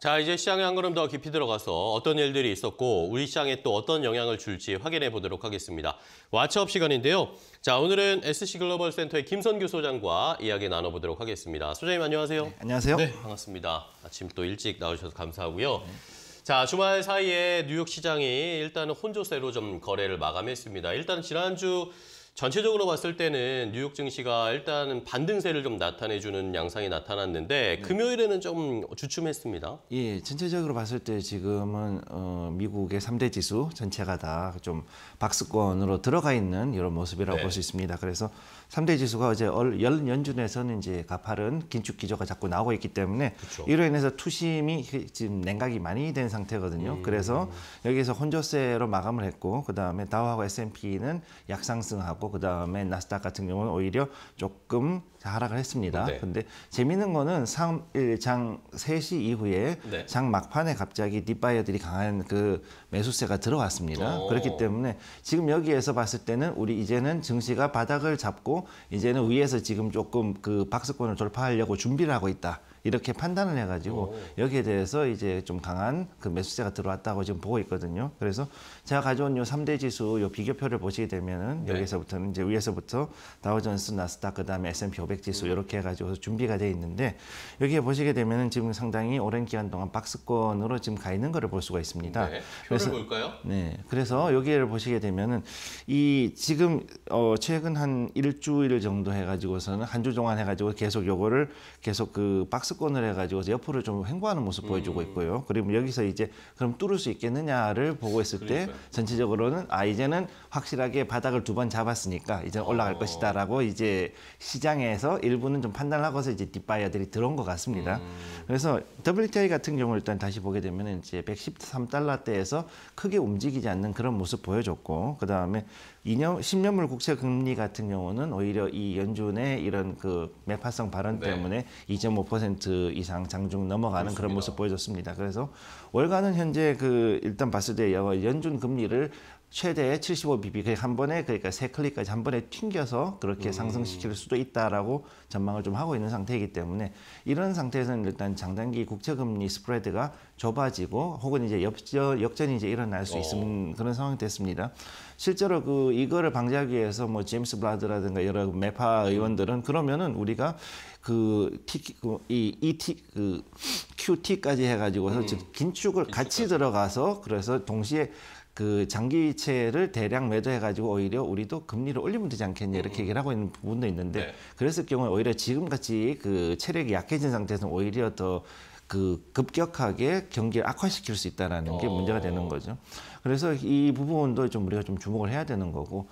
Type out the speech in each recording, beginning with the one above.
자, 이제 시장에 한 걸음 더 깊이 들어가서 어떤 일들이 있었고 우리 시장에 또 어떤 영향을 줄지 확인해 보도록 하겠습니다. 와츠업 시간인데요. 자, 오늘은 SC 글로벌 센터의 김선규 소장과 이야기 나눠보도록 하겠습니다. 소장님 안녕하세요. 네, 안녕하세요. 네, 반갑습니다. 아침 또 일찍 나오셔서 감사하고요. 네. 자, 주말 사이에 뉴욕 시장이 일단은 혼조세로 좀 거래를 마감했습니다. 일단 지난주 전체적으로 봤을 때는 뉴욕 증시가 일단은 반등세를 좀 나타내주는 양상이 나타났는데 네. 금요일에는 좀 주춤했습니다. 예, 전체적으로 봤을 때 지금은 어, 미국의 삼대 지수 전체가 다 좀 박스권으로 들어가 있는 이런 모습이라고 네. 볼수 있습니다. 그래서 삼대 지수가 어제 연, 연준에서는 이제 가파른 긴축 기조가 자꾸 나오고 있기 때문에 그쵸. 이로 인해서 투심이 지금 냉각이 많이 된 상태거든요. 음. 그래서 여기서 혼조세로 마감을 했고 그다음에 다우하고 S&P는 약상승하고 그다음에 나스닥 같은 경우는 오히려 조금 하락을 했습니다. 네. 근데 재미있는 거는 3일장 3시 이후에 네. 장 막판에 갑자기 딥바이어들이 강한 그 매수세가 들어왔습니다. 오. 그렇기 때문에 지금 여기에서 봤을 때는 우리 이제는 증시가 바닥을 잡고 이제는 위에서 지금 조금 그 박스권을 돌파하려고 준비를 하고 있다. 이렇게 판단을 해가지고 여기에 대해서 이제 좀 강한 그 매수세가 들어왔다고 지금 보고 있거든요. 그래서 제가 가져온 요 3대 지수 요 비교표를 보시게 되면은 네. 여기서부터는 이제 위에서부터 다우존스, 나스닥, 그다음에 S&P 500 지수 이렇게 음. 해가지고 준비가 돼 있는데 여기에 보시게 되면은 지금 상당히 오랜 기간 동안 박스권으로 지금 가 있는 거를 볼 수가 있습니다. 네. 그래서 볼까요? 네. 그래서 여기를 보시게 되면은 이 지금 어 최근 한 일주일 정도 해가지고서는 한 주 동안 해가지고 계속 요거를 계속 그 박스 패스권을 해가지고 옆으로 좀 횡보하는 모습 음. 보여주고 있고요. 그리고 여기서 이제 그럼 뚫을 수 있겠느냐를 보고 있을 그러니까요. 때 전체적으로는 아 이제는 확실하게 바닥을 두 번 잡았으니까 이제 올라갈 어. 것이다라고 이제 시장에서 일부는 좀 판단하고서 이제 딥바이어들이 들어온 것 같습니다. 음. 그래서 WTI 같은 경우 일단 다시 보게 되면 이제 113달러대에서 크게 움직이지 않는 그런 모습 보여줬고 그 다음에 2년 10년물 국채 금리 같은 경우는 오히려 이 연준의 이런 그 매파성 발언 네. 때문에 2.5% 10% 이상 장중 넘어가는 그렇습니다. 그런 모습 보여줬습니다. 그래서 월가는 현재 그 일단 봤을 때 연준 금리를 최대 75bp 그러한 번에 그러니까 세 클릭까지 한 번에 튕겨서 그렇게 음. 상승시킬 수도 있다라고 전망을 좀 하고 있는 상태이기 때문에 이런 상태에서는 일단 장단기 국채금리 스프레드가 좁아지고 혹은 이제 역전, 역전이 이제 일어날 수 어. 있는 그런 상황이 됐습니다. 실제로 그 이거를 방지하기 위해서 뭐 제임스 브라드라든가 여러 메파 의원들은 그러면은 우리가 그 T 그 이 ET 그 QT까지 해가지고서 음. 즉 긴축을 긴축까지. 같이 들어가서 그래서 동시에 그 장기채를 대량 매도해가지고 오히려 우리도 금리를 올리면 되지 않겠냐 이렇게 음. 얘기를 하고 있는 부분도 있는데 네. 그랬을 경우에 오히려 지금같이 그 체력이 약해진 상태에서는 오히려 더 그 급격하게 경기를 악화시킬 수 있다는 라게 어... 문제가 되는 거죠. 그래서 이 부분도 좀 우리가 좀 주목을 해야 되는 거고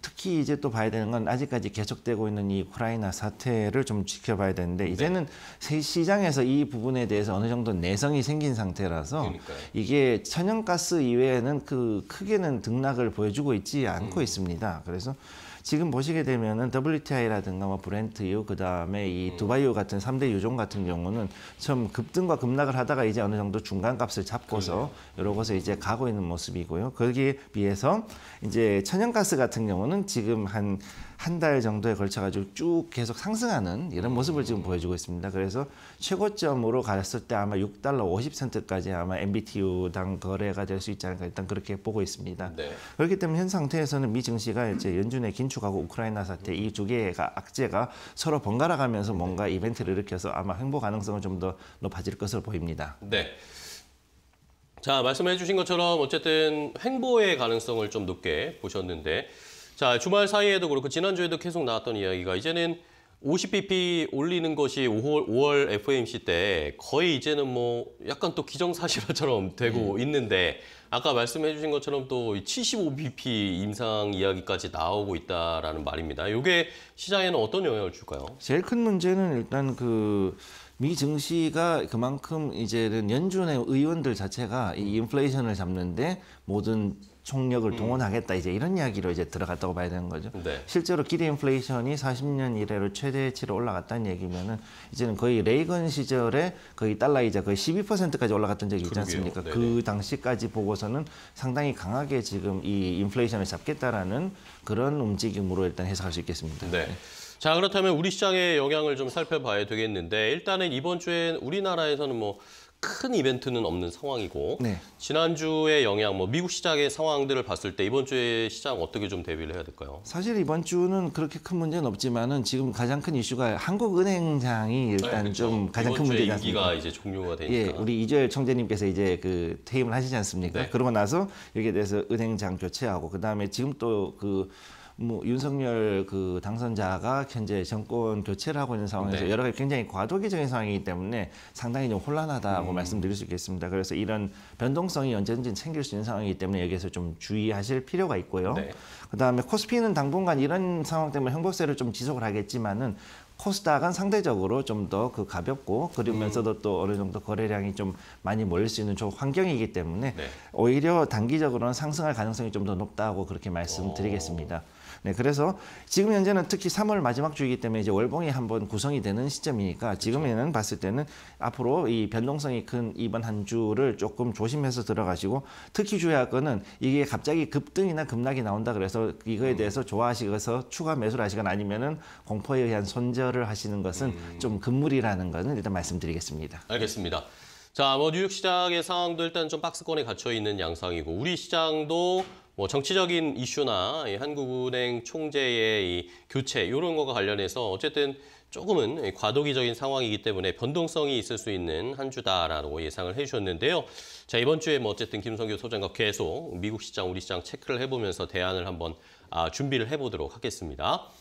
특히 이제 또 봐야 되는 건 아직까지 계속되고 있는 이 우크라이나 사태를 좀 지켜봐야 되는데 네. 이제는 네. 시장에서 이 부분에 대해서 어느 정도 내성이 생긴 상태라서 그러니까요. 이게 천연가스 이외에는 그 크게는 등락을 보여주고 있지 않고 음. 있습니다. 그래서 지금 보시게 되면은 WTI라든가 뭐브랜트유 그다음에 이 음. 두바이유 같은 삼대 유종 같은 경우는 처 급등과 급락을 하다가 이제 어느 정도 중간 값을 잡고서 여러 곳에 이제 가고 있는 모습 모습이고요. 거기에 비해서 이제 천연가스 같은 경우는 지금 한 한 달 정도에 걸쳐가지고 쭉 계속 상승하는 이런 모습을 지금 보여주고 있습니다. 그래서 최고점으로 갔을 때 아마 6달러 50센트까지 아마 MBTU당 거래가 될 수 있지 않을까 일단 그렇게 보고 있습니다. 네. 그렇기 때문에 현 상태에서는 미 증시가 이제 연준의 긴축하고 우크라이나 사태 이 두 개가 악재가 서로 번갈아가면서 뭔가 이벤트를 일으켜서 아마 횡보 가능성은 좀더 높아질 것으로 보입니다. 네. 자, 말씀해 주신 것처럼 어쨌든 횡보의 가능성을 좀 높게 보셨는데 자, 주말 사이에도 그렇고 지난주에도 계속 나왔던 이야기가 이제는 50bp 올리는 것이 5월, 5월 FOMC 때 거의 이제는 뭐 약간 또 기정사실화처럼 되고 음. 있는데 아까 말씀해 주신 것처럼 또 75bp 임상 이야기까지 나오고 있다라는 말입니다. 이게 시장에는 어떤 영향을 줄까요? 제일 큰 문제는 일단 그 미증시가 그만큼 이제는 연준의 의원들 자체가 이 음. 인플레이션을 잡는데 모든 총력을 음. 동원하겠다 이제 이런 이야기로 이제 들어갔다고 봐야 되는 거죠. 네. 실제로 기대 인플레이션이 40년 이래로 최대치로 올라갔다는 얘기면은 이제는 거의 레이건 시절에 거의 달러 이제 거의 12%까지 올라갔던 적이 있지 않습니까? 그 당시까지 보고서 있어서는 상당히 강하게 지금 이 인플레이션을 잡겠다라는 그런 움직임으로 일단 해석할 수 있겠습니다. 네. 자 그렇다면 우리 시장의 영향을 좀 살펴봐야 되겠는데 일단은 이번 주엔 우리나라에서는 뭐큰 이벤트는 없는 상황이고 네. 지난주의 영향, 뭐 미국 시장의 상황들을 봤을 때 이번 주의 시장 어떻게 좀 대비를 해야 될까요? 사실 이번 주는 그렇게 큰 문제는 없지만은 지금 가장 큰 이슈가 한국은행장이 일단 네, 그렇죠. 좀 가장 큰 문제가 임기가 이제 종료가 예, 되니까 예, 우리 이재열 총재님께서 이제 그 퇴임을 하시지 않습니까? 네. 그러고 나서 여기에 대해서 은행장 교체하고 그다음에 지금 또그 뭐 윤석열 그 당선자가 현재 정권 교체를 하고 있는 상황에서 네. 여러 가지 굉장히 과도기적인 상황이기 때문에 상당히 좀 혼란하다고 음. 말씀드릴 수 있겠습니다. 그래서 이런 변동성이 언제든지 생길 수 있는 상황이기 때문에 여기에서 좀 주의하실 필요가 있고요. 네. 그다음에 코스피는 당분간 이런 상황 때문에 행복세를 좀 지속을 하겠지만은 코스닥은 상대적으로 좀 더 그 가볍고 그러면서도 음. 또 어느 정도 거래량이 좀 많이 몰릴 수 있는 좋 환경이기 때문에 네. 오히려 단기적으로는 상승할 가능성이 좀 더 높다고 그렇게 말씀드리겠습니다. 오. 어. 네, 그래서 지금 현재는 특히 3월 마지막 주이기 때문에 이제 월봉이 한번 구성이 되는 시점이니까 그렇죠. 지금에는 봤을 때는 앞으로 이 변동성이 큰 이번 한 주를 조금 조심해서 들어가시고 특히 주의할 거는 이게 갑자기 급등이나 급락이 나온다 그래서 이거에 음. 대해서 좋아하시고서 추가 매수를 하시거나 아니면은 공포에 의한 손절 참여를 하시는 것은 음. 좀 금물이라는 것은 일단 말씀드리겠습니다. 알겠습니다. 자, 뭐 뉴욕 시장의 상황도 일단 좀 박스권에 갇혀 있는 양상이고 우리 시장도 뭐 정치적인 이슈나 이 한국은행 총재의 이 교체 이런 거가 관련해서 어쨌든 조금은 과도기적인 상황이기 때문에 변동성이 있을 수 있는 한 주다라고 예상을 해주셨는데요. 자 이번 주에 뭐 어쨌든 김성규 소장과 계속 미국 시장, 우리 시장 체크를 해보면서 대안을 한번 아, 준비를 해보도록 하겠습니다.